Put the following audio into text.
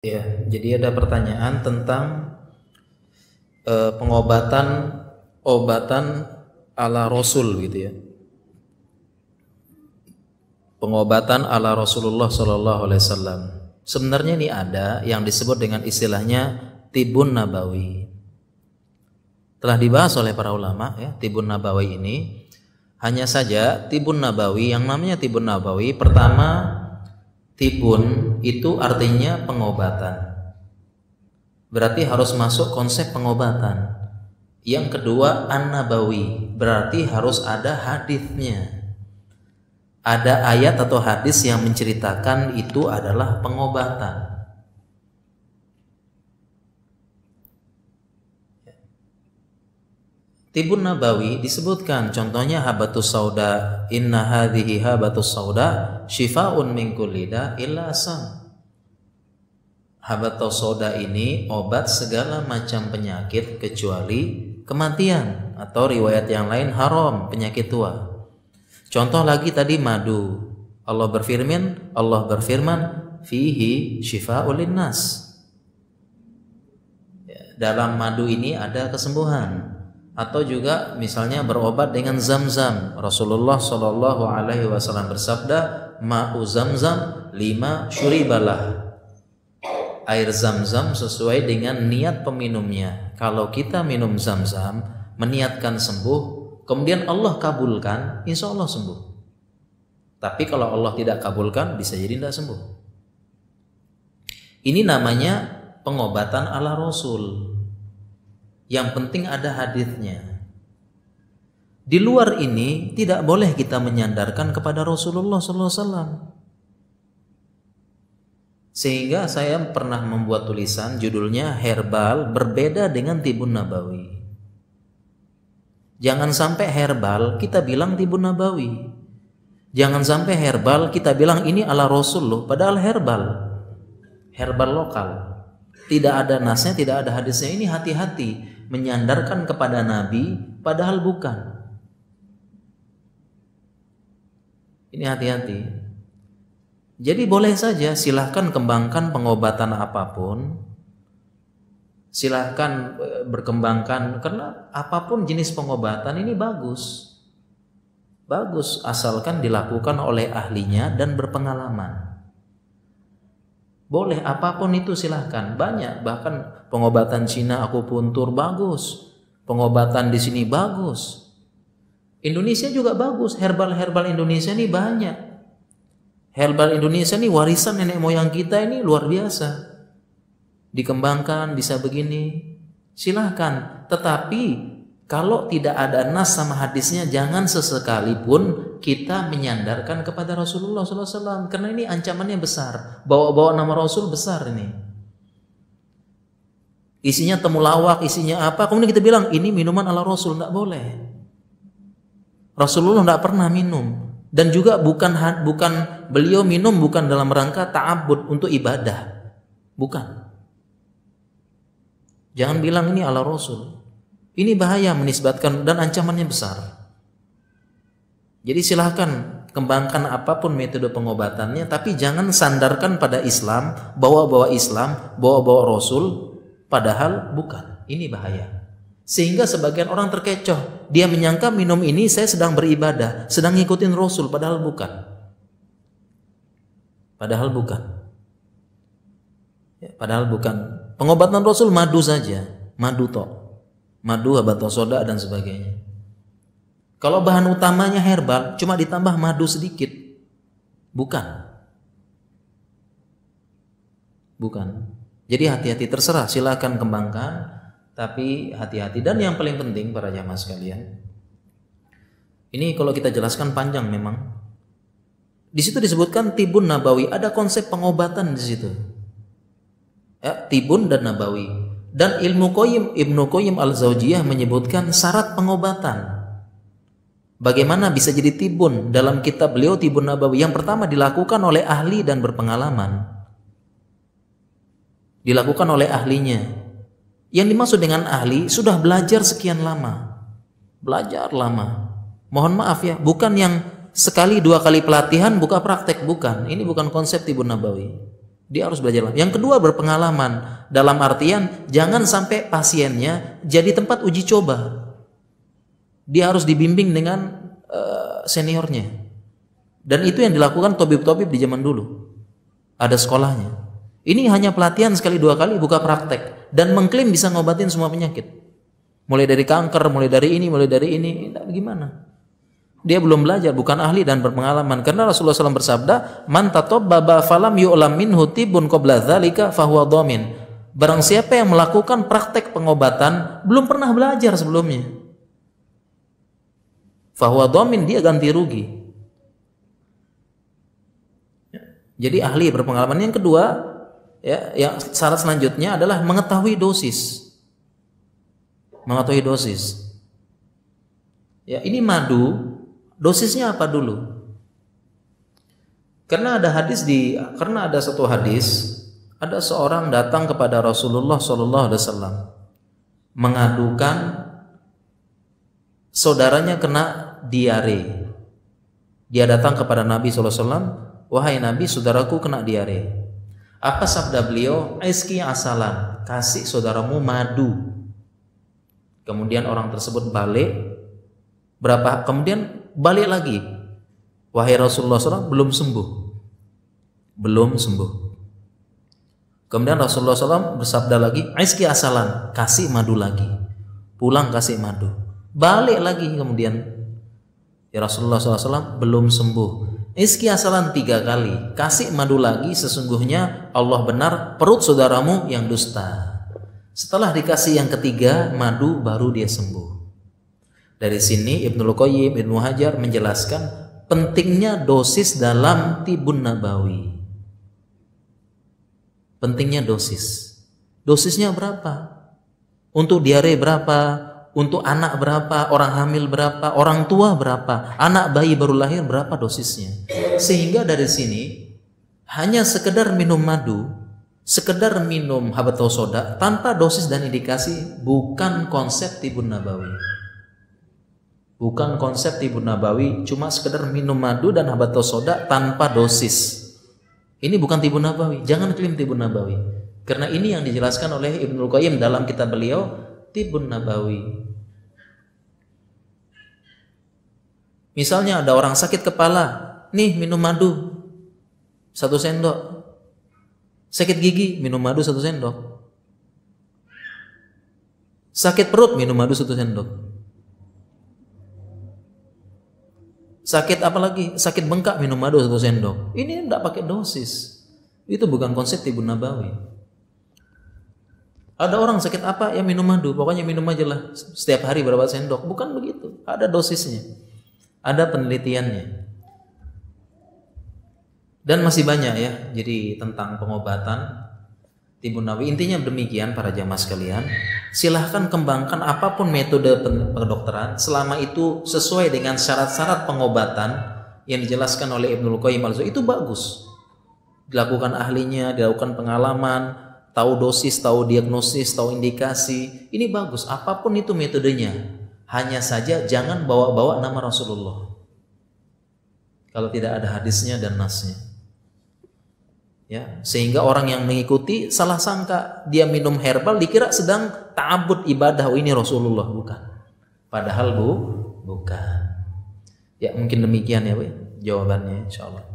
Ya, jadi ada pertanyaan tentang e, pengobatan obatan ala Rasul gitu ya. Pengobatan ala Rasulullah Shallallahu Alaihi Wasallam. Sebenarnya ini ada yang disebut dengan istilahnya tibun nabawi. Telah dibahas oleh para ulama ya tibun nabawi ini. Hanya saja tibun nabawi yang namanya tibun nabawi pertama tibun itu artinya pengobatan. Berarti harus masuk konsep pengobatan. Yang kedua an-nabawi, berarti harus ada hadisnya. Ada ayat atau hadis yang menceritakan itu adalah pengobatan. Tibun Nabawi disebutkan contohnya habatus sauda inna hadhihi habatus sauda syifaun min kulli illa asam. Habatus sauda ini obat segala macam penyakit kecuali kematian atau riwayat yang lain haram penyakit tua. Contoh lagi tadi madu. Allah berfirman, Allah berfirman fihi syifaul linnas. Ya, dalam madu ini ada kesembuhan atau juga misalnya berobat dengan zam-zam. Rasulullah Shallallahu Alaihi Wasallam bersabda, ma'u zam-zam lima syuribalah. Air zam-zam sesuai dengan niat peminumnya. Kalau kita minum zam-zam, meniatkan sembuh, kemudian Allah kabulkan, insya Allah sembuh. Tapi kalau Allah tidak kabulkan, bisa jadi tidak sembuh. Ini namanya pengobatan ala Rasul. Yang penting ada hadisnya. Di luar ini tidak boleh kita menyandarkan kepada Rasulullah SAW. Sehingga saya pernah membuat tulisan judulnya herbal berbeda dengan tibun nabawi. Jangan sampai herbal kita bilang tibun nabawi. Jangan sampai herbal kita bilang ini ala Rasul loh, padahal herbal. Herbal lokal. Tidak ada nasnya, tidak ada hadisnya. Ini hati-hati menyandarkan kepada Nabi padahal bukan. Ini hati-hati. Jadi boleh saja silahkan kembangkan pengobatan apapun, silahkan e, berkembangkan karena apapun jenis pengobatan ini bagus bagus asalkan dilakukan oleh ahlinya dan berpengalaman boleh apapun itu silahkan. Banyak bahkan pengobatan Cina aku puntur bagus. Pengobatan di sini bagus. Indonesia juga bagus. Herbal-herbal Indonesia ini banyak. Herbal Indonesia ini warisan nenek moyang kita ini luar biasa. Dikembangkan bisa begini. Silahkan. Tetapi kalau tidak ada nas sama hadisnya, jangan sesekali pun kita menyandarkan kepada Rasulullah SAW. Karena ini ancamannya besar. Bawa-bawa nama Rasul besar ini. Isinya temulawak, isinya apa. Kemudian kita bilang, ini minuman ala Rasul. Tidak boleh. Rasulullah tidak pernah minum. Dan juga bukan bukan beliau minum bukan dalam rangka ta'abud untuk ibadah. Bukan. Jangan bilang ini ala Rasul. Ini bahaya menisbatkan dan ancamannya besar. Jadi silahkan kembangkan apapun metode pengobatannya, tapi jangan sandarkan pada Islam, bawa-bawa Islam, bawa-bawa Rasul, padahal bukan. Ini bahaya. Sehingga sebagian orang terkecoh. Dia menyangka minum ini saya sedang beribadah, sedang ngikutin Rasul, padahal bukan. Padahal bukan. Ya, padahal bukan. Pengobatan Rasul madu saja, madu toh madu, batu soda dan sebagainya. Kalau bahan utamanya herbal, cuma ditambah madu sedikit. Bukan. Bukan. Jadi hati-hati terserah, silakan kembangkan, tapi hati-hati. Dan yang paling penting para jamaah sekalian, ini kalau kita jelaskan panjang memang. Di situ disebutkan tibun nabawi, ada konsep pengobatan di situ. Ya, tibun dan nabawi. Dan ilmu Qoyim Ibnu Qoyim Al-Zaujiyah menyebutkan syarat pengobatan. Bagaimana bisa jadi tibun? Dalam kitab beliau Tibun Nabawi yang pertama dilakukan oleh ahli dan berpengalaman. Dilakukan oleh ahlinya. Yang dimaksud dengan ahli sudah belajar sekian lama. Belajar lama. Mohon maaf ya, bukan yang sekali dua kali pelatihan buka praktek bukan. Ini bukan konsep Tibun Nabawi. Dia harus belajar. Yang kedua berpengalaman dalam artian jangan sampai pasiennya jadi tempat uji coba. Dia harus dibimbing dengan uh, seniornya. Dan itu yang dilakukan tobib-tobib di zaman dulu. Ada sekolahnya. Ini hanya pelatihan sekali dua kali buka praktek dan mengklaim bisa ngobatin semua penyakit. Mulai dari kanker, mulai dari ini, mulai dari ini, nah, gimana? dia belum belajar, bukan ahli dan berpengalaman. Karena Rasulullah SAW bersabda, "Man baba falam yu'lam minhu tibun qabla dzalika fahuwa dhamin." Barang siapa yang melakukan praktek pengobatan belum pernah belajar sebelumnya. Fahuwa dhamin, dia ganti rugi. Jadi ahli berpengalaman yang kedua, ya, yang syarat selanjutnya adalah mengetahui dosis. Mengetahui dosis. Ya, ini madu Dosisnya apa dulu? Karena ada hadis di karena ada satu hadis ada seorang datang kepada Rasulullah Shallallahu Alaihi Wasallam mengadukan saudaranya kena diare. Dia datang kepada Nabi Shallallahu Alaihi Wasallam, wahai Nabi, saudaraku kena diare. Apa sabda beliau? Aiski asalan, kasih saudaramu madu. Kemudian orang tersebut balik. Berapa? Kemudian balik lagi. Wahai Rasulullah SAW belum sembuh. Belum sembuh. Kemudian Rasulullah SAW bersabda lagi, Aiski asalan, kasih madu lagi. Pulang kasih madu. Balik lagi kemudian. Ya Rasulullah SAW belum sembuh. Iski asalan tiga kali, kasih madu lagi sesungguhnya Allah benar perut saudaramu yang dusta. Setelah dikasih yang ketiga, madu baru dia sembuh. Dari sini Ibnu Qayyim, Ibnu Hajar menjelaskan pentingnya dosis dalam tibun nabawi. Pentingnya dosis. Dosisnya berapa? Untuk diare berapa? Untuk anak berapa? Orang hamil berapa? Orang tua berapa? Anak bayi baru lahir berapa dosisnya? Sehingga dari sini hanya sekedar minum madu, sekedar minum habatus soda tanpa dosis dan indikasi bukan konsep tibun nabawi. Bukan konsep Ibu Nabawi cuma sekedar minum madu dan habatus soda tanpa dosis. Ini bukan Tibu Nabawi, jangan klaim Tibu Nabawi. Karena ini yang dijelaskan oleh Ibnu Qayyim dalam kitab beliau Tibun Nabawi. Misalnya ada orang sakit kepala, nih minum madu satu sendok. Sakit gigi, minum madu satu sendok. Sakit perut, minum madu satu sendok. Sakit apa lagi? Sakit bengkak minum madu satu sendok. Ini tidak pakai dosis. Itu bukan konsep Ibu Nabawi. Ada orang sakit apa ya minum madu, pokoknya minum aja lah setiap hari berapa sendok. Bukan begitu, ada dosisnya, ada penelitiannya. Dan masih banyak ya, jadi tentang pengobatan Timbun Nawawi. Intinya demikian para jamaah sekalian. Silahkan kembangkan apapun metode pendokteran selama itu sesuai dengan syarat-syarat pengobatan yang dijelaskan oleh Ibnul Qayyim al itu bagus. Dilakukan ahlinya, dilakukan pengalaman, tahu dosis, tahu diagnosis, tahu indikasi. Ini bagus, apapun itu metodenya. Hanya saja jangan bawa-bawa nama Rasulullah. Kalau tidak ada hadisnya dan nasnya ya sehingga orang yang mengikuti salah sangka dia minum herbal dikira sedang ta'abud ibadah oh, ini Rasulullah bukan padahal bu bukan ya mungkin demikian ya bu ya, jawabannya insyaallah